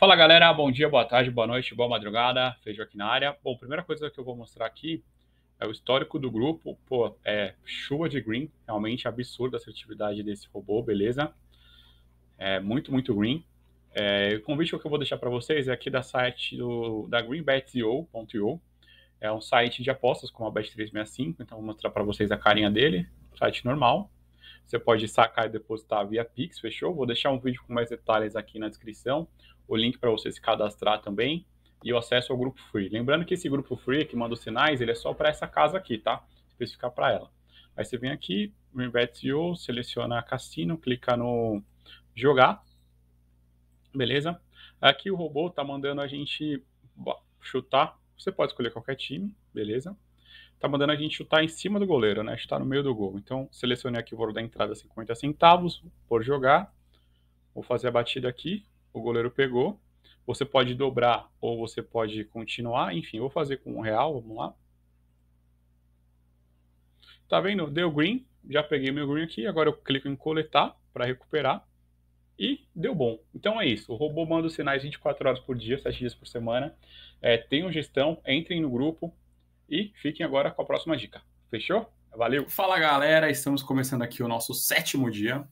Fala galera, bom dia, boa tarde, boa noite, boa madrugada, Feijo aqui na área. Bom, primeira coisa que eu vou mostrar aqui é o histórico do grupo. Pô, é chuva de green, realmente absurda a assertividade desse robô, beleza? É muito, muito green. É, o convite que eu vou deixar para vocês é aqui da site do, da greenbet.io. É um site de apostas como a Bet365, então vou mostrar para vocês a carinha dele, site normal. Você pode sacar e depositar via Pix, fechou? Vou deixar um vídeo com mais detalhes aqui na descrição, o link para você se cadastrar também e o acesso ao grupo free. Lembrando que esse grupo free que manda os sinais, ele é só para essa casa aqui, tá? Especificar para ela. Aí você vem aqui, ReinvestEU, seleciona cassino, clica no jogar, beleza? Aqui o robô está mandando a gente chutar, você pode escolher qualquer time, beleza? tá mandando a gente chutar em cima do goleiro, né? Chutar no meio do gol. Então, selecionei aqui o valor da entrada 50 centavos por jogar. Vou fazer a batida aqui. O goleiro pegou. Você pode dobrar ou você pode continuar. Enfim, vou fazer com um real. Vamos lá. Tá vendo? Deu green. Já peguei meu green aqui. Agora eu clico em coletar para recuperar. E deu bom. Então é isso. O robô manda os sinais 24 horas por dia, 7 dias por semana. É, tenham gestão, entrem no grupo, e fiquem agora com a próxima dica. Fechou? Valeu! Fala galera, estamos começando aqui o nosso sétimo dia.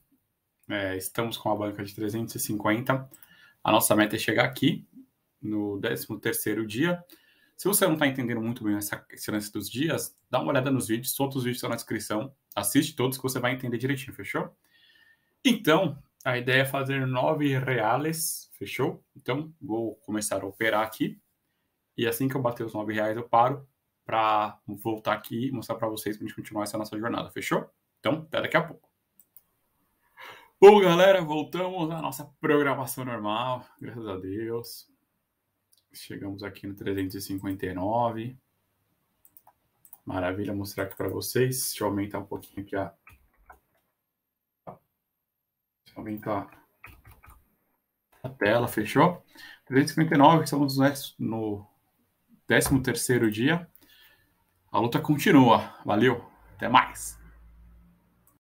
É, estamos com a banca de 350. A nossa meta é chegar aqui no 13º dia. Se você não está entendendo muito bem essa, esse lance dos dias, dá uma olhada nos vídeos, todos os vídeos estão na descrição. Assiste todos que você vai entender direitinho, fechou? Então, a ideia é fazer nove reais, fechou? Então, vou começar a operar aqui. E assim que eu bater os nove reais, eu paro para voltar aqui e mostrar para vocês para a gente continuar essa nossa jornada, fechou? Então, até daqui a pouco. Bom, galera, voltamos à nossa programação normal, graças a Deus. Chegamos aqui no 359. Maravilha, mostrar aqui para vocês. Deixa eu aumentar um pouquinho aqui a. Deixa eu aumentar a tela, fechou? 359, estamos no 13 terceiro dia a luta continua. Valeu, até mais.